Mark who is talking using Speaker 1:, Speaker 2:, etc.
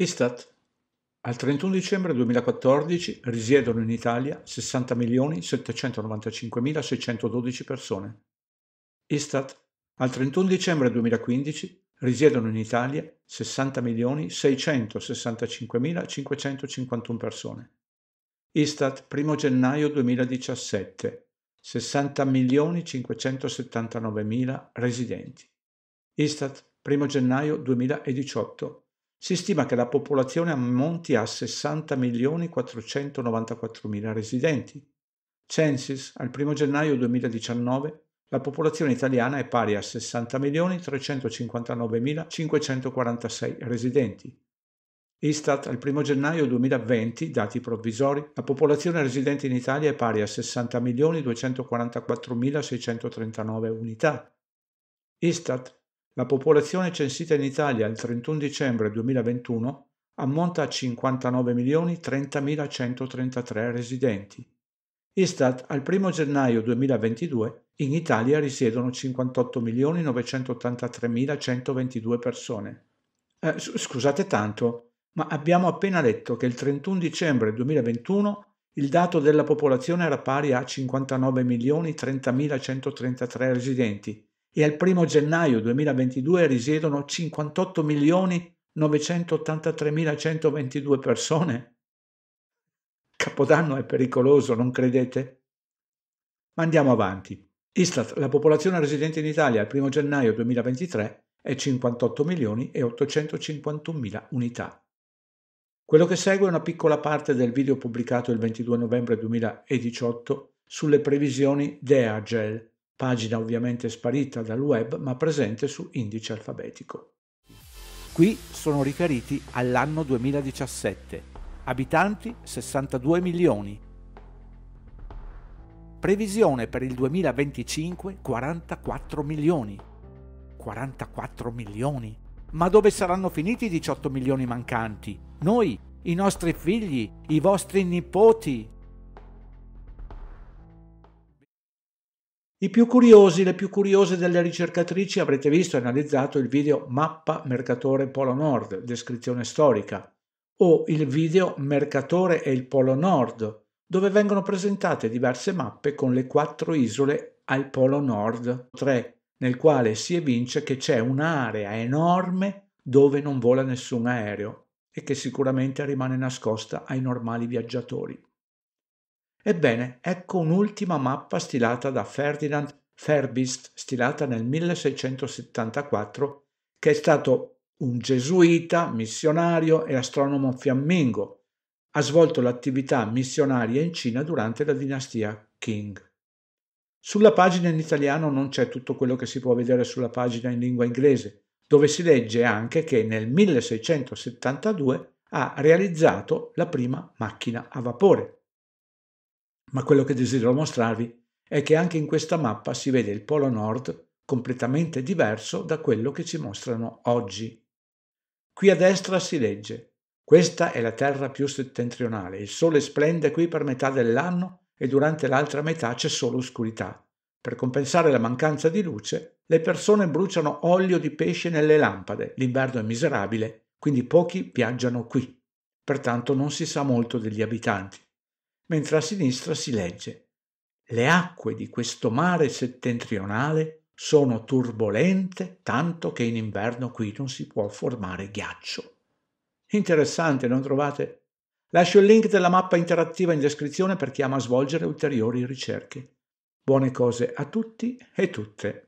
Speaker 1: Istat. Al 31 dicembre 2014 risiedono in Italia 60.795.612 persone. Istat. Al 31 dicembre 2015 risiedono in Italia 60.665.551 persone. Istat 1 gennaio 2017 60.579.000 residenti. Istat 1 gennaio 2018 si stima che la popolazione ammonti a 60.494.000 residenti. Census, al 1 gennaio 2019, la popolazione italiana è pari a 60.359.546 residenti. Istat al 1 gennaio 2020, dati provvisori, la popolazione residente in Italia è pari a 60.244.639 unità. Istat la popolazione censita in Italia il 31 dicembre 2021 ammonta a 59.030.133 residenti. Istat al 1 gennaio 2022 in Italia risiedono 58.983.122 persone. Eh, scusate tanto, ma abbiamo appena letto che il 31 dicembre 2021 il dato della popolazione era pari a 59.030.133 residenti e al 1 gennaio 2022 risiedono 58 milioni 983.122 persone. Capodanno è pericoloso, non credete? Ma andiamo avanti. Istat, la popolazione residente in Italia al 1 gennaio 2023 è 58 milioni e 851 unità. Quello che segue è una piccola parte del video pubblicato il 22 novembre 2018 sulle previsioni DEAGEL, pagina ovviamente sparita dal web ma presente su indice alfabetico. Qui sono riferiti all'anno 2017, abitanti 62 milioni. Previsione per il 2025 44 milioni. 44 milioni. Ma dove saranno finiti i 18 milioni mancanti? Noi, i nostri figli, i vostri nipoti, I più curiosi, le più curiose delle ricercatrici avrete visto e analizzato il video Mappa Mercatore Polo Nord, descrizione storica, o il video Mercatore e il Polo Nord, dove vengono presentate diverse mappe con le quattro isole al Polo Nord 3, nel quale si evince che c'è un'area enorme dove non vola nessun aereo e che sicuramente rimane nascosta ai normali viaggiatori. Ebbene, ecco un'ultima mappa stilata da Ferdinand Ferbist, stilata nel 1674, che è stato un gesuita, missionario e astronomo fiammingo. Ha svolto l'attività missionaria in Cina durante la dinastia Qing. Sulla pagina in italiano non c'è tutto quello che si può vedere sulla pagina in lingua inglese, dove si legge anche che nel 1672 ha realizzato la prima macchina a vapore. Ma quello che desidero mostrarvi è che anche in questa mappa si vede il polo nord completamente diverso da quello che ci mostrano oggi. Qui a destra si legge questa è la terra più settentrionale, il sole splende qui per metà dell'anno e durante l'altra metà c'è solo oscurità. Per compensare la mancanza di luce, le persone bruciano olio di pesce nelle lampade, l'inverno è miserabile, quindi pochi viaggiano qui. Pertanto non si sa molto degli abitanti mentre a sinistra si legge Le acque di questo mare settentrionale sono turbolente tanto che in inverno qui non si può formare ghiaccio. Interessante, non trovate? Lascio il link della mappa interattiva in descrizione per chi ama svolgere ulteriori ricerche. Buone cose a tutti e tutte.